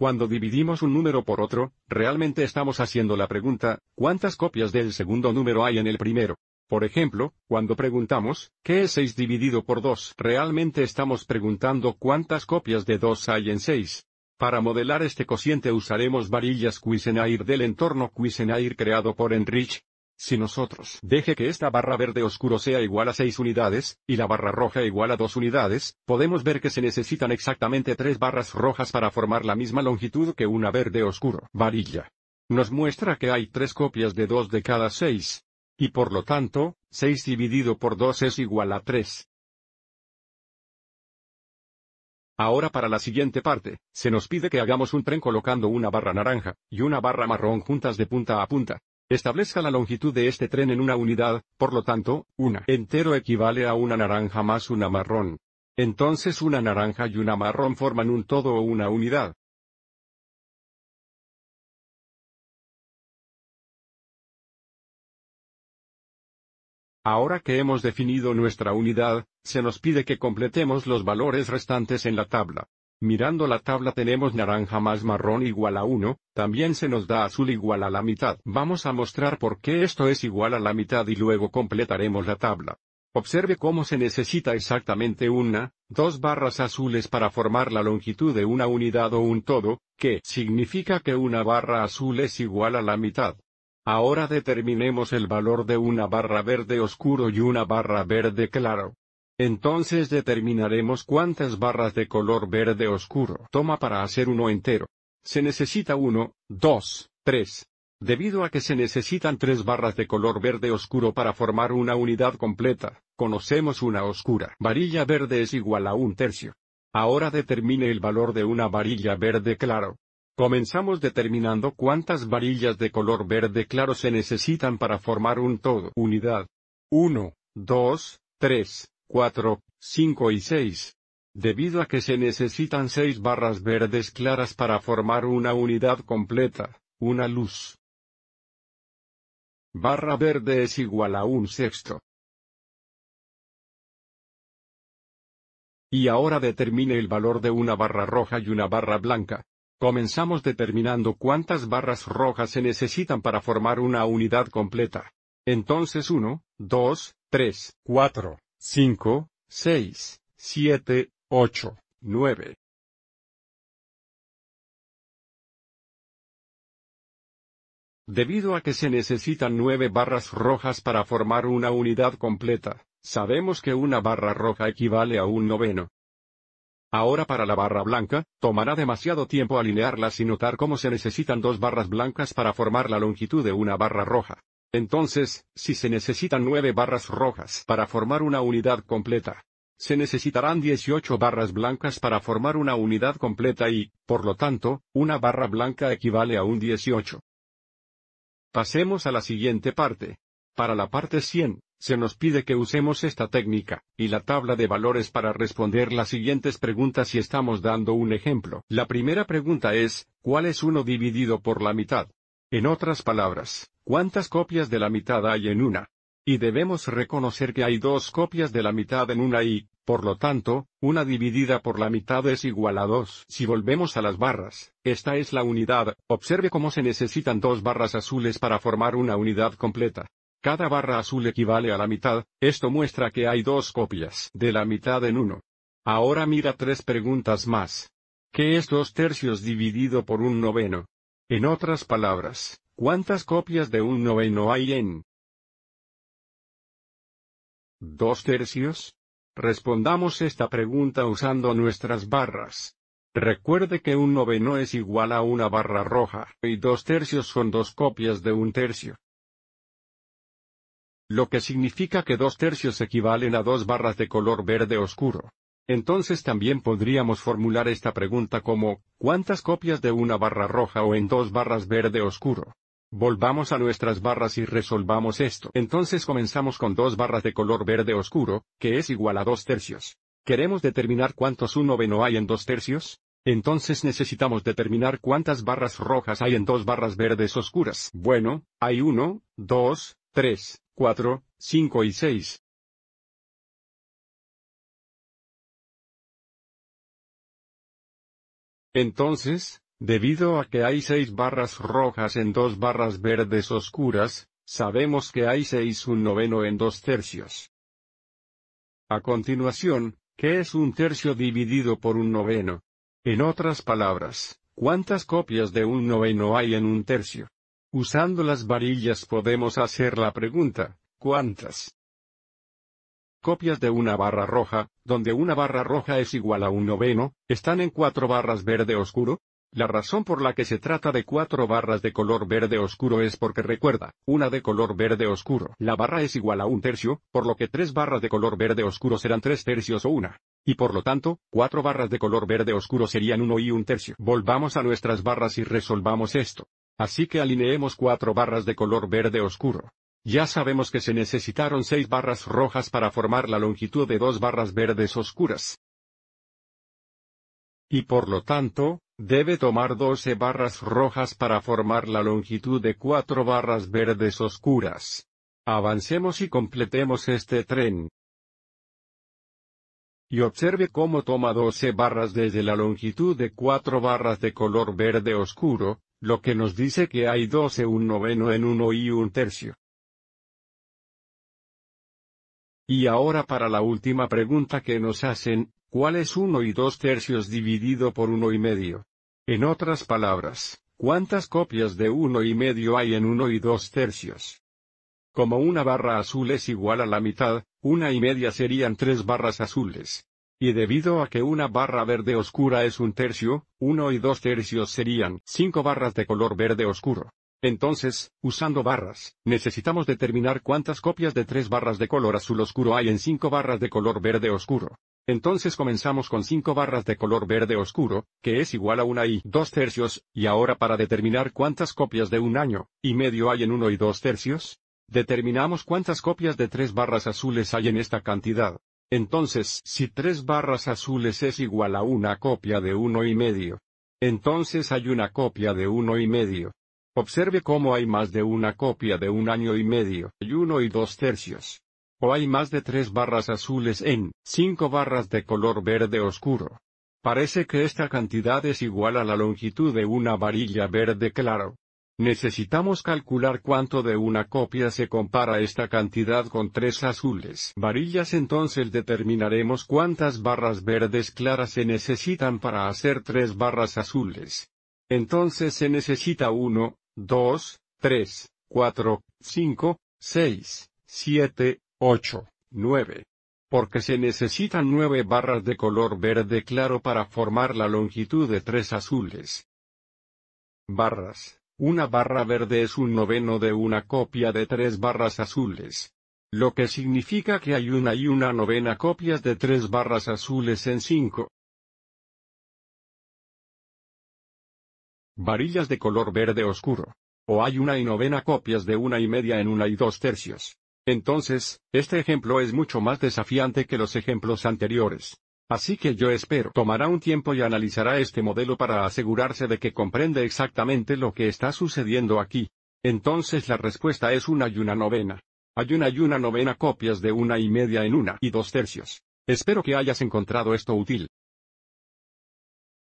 Cuando dividimos un número por otro, realmente estamos haciendo la pregunta, ¿cuántas copias del segundo número hay en el primero? Por ejemplo, cuando preguntamos, ¿qué es 6 dividido por 2? Realmente estamos preguntando cuántas copias de 2 hay en 6. Para modelar este cociente usaremos varillas Cuisenaire del entorno Cuisenaire creado por Enrich, si nosotros deje que esta barra verde oscuro sea igual a 6 unidades, y la barra roja igual a 2 unidades, podemos ver que se necesitan exactamente 3 barras rojas para formar la misma longitud que una verde oscuro. Varilla. Nos muestra que hay 3 copias de 2 de cada 6. Y por lo tanto, 6 dividido por 2 es igual a 3. Ahora para la siguiente parte, se nos pide que hagamos un tren colocando una barra naranja, y una barra marrón juntas de punta a punta, Establezca la longitud de este tren en una unidad, por lo tanto, una entero equivale a una naranja más una marrón. Entonces una naranja y una marrón forman un todo o una unidad. Ahora que hemos definido nuestra unidad, se nos pide que completemos los valores restantes en la tabla. Mirando la tabla tenemos naranja más marrón igual a 1, también se nos da azul igual a la mitad. Vamos a mostrar por qué esto es igual a la mitad y luego completaremos la tabla. Observe cómo se necesita exactamente una, dos barras azules para formar la longitud de una unidad o un todo, que significa que una barra azul es igual a la mitad. Ahora determinemos el valor de una barra verde oscuro y una barra verde claro. Entonces determinaremos cuántas barras de color verde oscuro toma para hacer uno entero. Se necesita uno, dos, tres. Debido a que se necesitan tres barras de color verde oscuro para formar una unidad completa, conocemos una oscura. Varilla verde es igual a un tercio. Ahora determine el valor de una varilla verde claro. Comenzamos determinando cuántas varillas de color verde claro se necesitan para formar un todo. Unidad. 1, dos, tres. 4, 5 y 6. Debido a que se necesitan 6 barras verdes claras para formar una unidad completa, una luz. Barra verde es igual a un sexto. Y ahora determine el valor de una barra roja y una barra blanca. Comenzamos determinando cuántas barras rojas se necesitan para formar una unidad completa. Entonces 1, 2, 3, 4, 5, 6, 7, 8, 9. Debido a que se necesitan nueve barras rojas para formar una unidad completa, sabemos que una barra roja equivale a un noveno. Ahora para la barra blanca, tomará demasiado tiempo alinearlas y notar cómo se necesitan dos barras blancas para formar la longitud de una barra roja. Entonces, si se necesitan nueve barras rojas para formar una unidad completa, se necesitarán 18 barras blancas para formar una unidad completa y, por lo tanto, una barra blanca equivale a un 18. Pasemos a la siguiente parte. Para la parte 100, se nos pide que usemos esta técnica, y la tabla de valores para responder las siguientes preguntas si estamos dando un ejemplo. La primera pregunta es, ¿cuál es 1 dividido por la mitad? En otras palabras, ¿cuántas copias de la mitad hay en una? Y debemos reconocer que hay dos copias de la mitad en una y, por lo tanto, una dividida por la mitad es igual a dos. Si volvemos a las barras, esta es la unidad, observe cómo se necesitan dos barras azules para formar una unidad completa. Cada barra azul equivale a la mitad, esto muestra que hay dos copias de la mitad en uno. Ahora mira tres preguntas más. ¿Qué es dos tercios dividido por un noveno? En otras palabras, ¿cuántas copias de un noveno hay en dos tercios? Respondamos esta pregunta usando nuestras barras. Recuerde que un noveno es igual a una barra roja, y dos tercios son dos copias de un tercio. Lo que significa que dos tercios equivalen a dos barras de color verde oscuro. Entonces también podríamos formular esta pregunta como, ¿cuántas copias de una barra roja o en dos barras verde oscuro? Volvamos a nuestras barras y resolvamos esto. Entonces comenzamos con dos barras de color verde oscuro, que es igual a dos tercios. ¿Queremos determinar cuántos un noveno hay en dos tercios? Entonces necesitamos determinar cuántas barras rojas hay en dos barras verdes oscuras. Bueno, hay uno, dos, tres, cuatro, cinco y seis. Entonces, debido a que hay seis barras rojas en dos barras verdes oscuras, sabemos que hay seis un noveno en dos tercios. A continuación, ¿qué es un tercio dividido por un noveno? En otras palabras, ¿cuántas copias de un noveno hay en un tercio? Usando las varillas podemos hacer la pregunta, ¿cuántas? copias de una barra roja, donde una barra roja es igual a un noveno, están en cuatro barras verde oscuro? La razón por la que se trata de cuatro barras de color verde oscuro es porque recuerda, una de color verde oscuro. La barra es igual a un tercio, por lo que tres barras de color verde oscuro serán tres tercios o una. Y por lo tanto, cuatro barras de color verde oscuro serían uno y un tercio. Volvamos a nuestras barras y resolvamos esto. Así que alineemos cuatro barras de color verde oscuro. Ya sabemos que se necesitaron seis barras rojas para formar la longitud de dos barras verdes oscuras. Y por lo tanto, debe tomar 12 barras rojas para formar la longitud de cuatro barras verdes oscuras. Avancemos y completemos este tren. Y observe cómo toma 12 barras desde la longitud de cuatro barras de color verde oscuro, lo que nos dice que hay 12 un noveno en uno y un tercio. Y ahora para la última pregunta que nos hacen, ¿cuál es uno y dos tercios dividido por uno y medio? En otras palabras, ¿cuántas copias de uno y medio hay en uno y dos tercios? Como una barra azul es igual a la mitad, una y media serían tres barras azules. Y debido a que una barra verde oscura es un tercio, uno y dos tercios serían cinco barras de color verde oscuro. Entonces, usando barras, necesitamos determinar cuántas copias de tres barras de color azul oscuro hay en cinco barras de color verde oscuro. Entonces comenzamos con cinco barras de color verde oscuro, que es igual a 1 y 2 tercios, y ahora para determinar cuántas copias de un año y medio hay en uno y dos tercios, determinamos cuántas copias de tres barras azules hay en esta cantidad. Entonces, si tres barras azules es igual a una copia de uno y medio, entonces hay una copia de uno y medio. Observe cómo hay más de una copia de un año y medio, y uno y dos tercios. O hay más de tres barras azules en, cinco barras de color verde oscuro. Parece que esta cantidad es igual a la longitud de una varilla verde claro. Necesitamos calcular cuánto de una copia se compara esta cantidad con tres azules varillas entonces determinaremos cuántas barras verdes claras se necesitan para hacer tres barras azules. Entonces se necesita uno. 2, 3, 4, 5, 6, 7, 8, 9. Porque se necesitan nueve barras de color verde claro para formar la longitud de tres azules. Barras. Una barra verde es un noveno de una copia de tres barras azules. Lo que significa que hay una y una novena copias de tres barras azules en cinco. varillas de color verde oscuro. O hay una y novena copias de una y media en una y dos tercios. Entonces, este ejemplo es mucho más desafiante que los ejemplos anteriores. Así que yo espero tomará un tiempo y analizará este modelo para asegurarse de que comprende exactamente lo que está sucediendo aquí. Entonces la respuesta es una y una novena. Hay una y una novena copias de una y media en una y dos tercios. Espero que hayas encontrado esto útil.